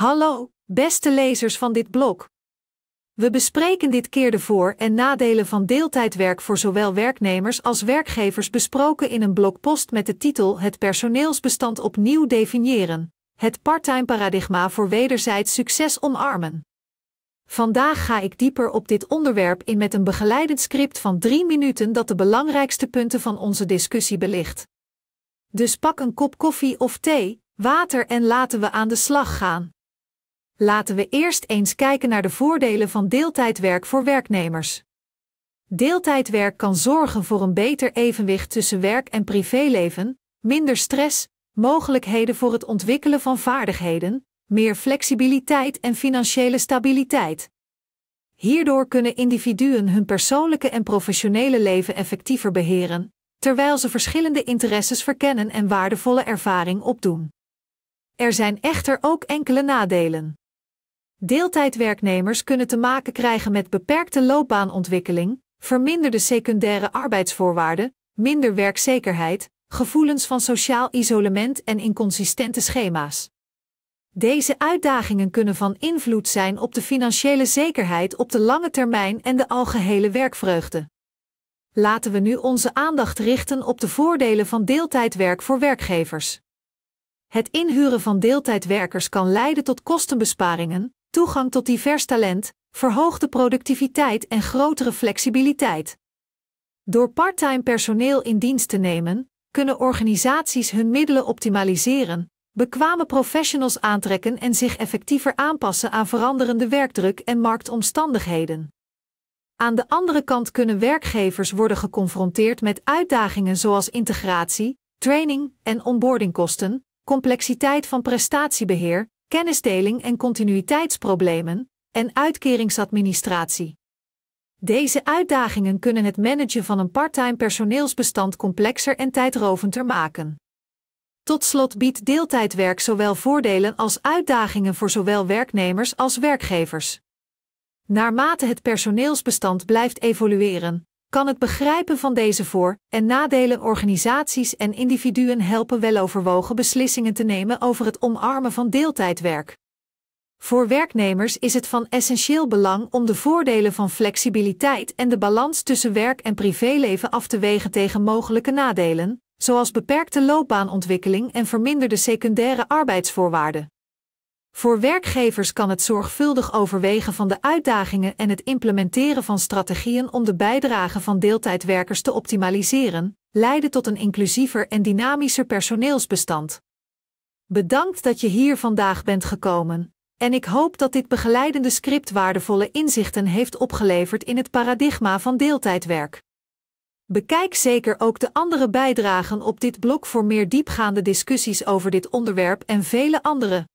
Hallo, beste lezers van dit blog. We bespreken dit keer de voor- en nadelen van deeltijdwerk voor zowel werknemers als werkgevers besproken in een blogpost met de titel Het personeelsbestand opnieuw definiëren. Het parttime paradigma voor wederzijds succes omarmen. Vandaag ga ik dieper op dit onderwerp in met een begeleidend script van drie minuten dat de belangrijkste punten van onze discussie belicht. Dus pak een kop koffie of thee, water en laten we aan de slag gaan. Laten we eerst eens kijken naar de voordelen van deeltijdwerk voor werknemers. Deeltijdwerk kan zorgen voor een beter evenwicht tussen werk en privéleven, minder stress, mogelijkheden voor het ontwikkelen van vaardigheden, meer flexibiliteit en financiële stabiliteit. Hierdoor kunnen individuen hun persoonlijke en professionele leven effectiever beheren, terwijl ze verschillende interesses verkennen en waardevolle ervaring opdoen. Er zijn echter ook enkele nadelen. Deeltijdwerknemers kunnen te maken krijgen met beperkte loopbaanontwikkeling, verminderde secundaire arbeidsvoorwaarden, minder werkzekerheid, gevoelens van sociaal isolement en inconsistente schema's. Deze uitdagingen kunnen van invloed zijn op de financiële zekerheid op de lange termijn en de algehele werkvreugde. Laten we nu onze aandacht richten op de voordelen van deeltijdwerk voor werkgevers. Het inhuren van deeltijdwerkers kan leiden tot kostenbesparingen, toegang tot divers talent, verhoogde productiviteit en grotere flexibiliteit. Door parttime personeel in dienst te nemen, kunnen organisaties hun middelen optimaliseren, bekwame professionals aantrekken en zich effectiever aanpassen aan veranderende werkdruk en marktomstandigheden. Aan de andere kant kunnen werkgevers worden geconfronteerd met uitdagingen zoals integratie, training en onboardingkosten, complexiteit van prestatiebeheer, kennisdeling en continuïteitsproblemen en uitkeringsadministratie. Deze uitdagingen kunnen het managen van een parttime personeelsbestand complexer en tijdrovender maken. Tot slot biedt deeltijdwerk zowel voordelen als uitdagingen voor zowel werknemers als werkgevers. Naarmate het personeelsbestand blijft evolueren, kan het begrijpen van deze voor- en nadelen organisaties en individuen helpen weloverwogen beslissingen te nemen over het omarmen van deeltijdwerk. Voor werknemers is het van essentieel belang om de voordelen van flexibiliteit en de balans tussen werk en privéleven af te wegen tegen mogelijke nadelen, zoals beperkte loopbaanontwikkeling en verminderde secundaire arbeidsvoorwaarden. Voor werkgevers kan het zorgvuldig overwegen van de uitdagingen en het implementeren van strategieën om de bijdrage van deeltijdwerkers te optimaliseren, leiden tot een inclusiever en dynamischer personeelsbestand. Bedankt dat je hier vandaag bent gekomen, en ik hoop dat dit begeleidende script waardevolle inzichten heeft opgeleverd in het paradigma van deeltijdwerk. Bekijk zeker ook de andere bijdragen op dit blok voor meer diepgaande discussies over dit onderwerp en vele andere.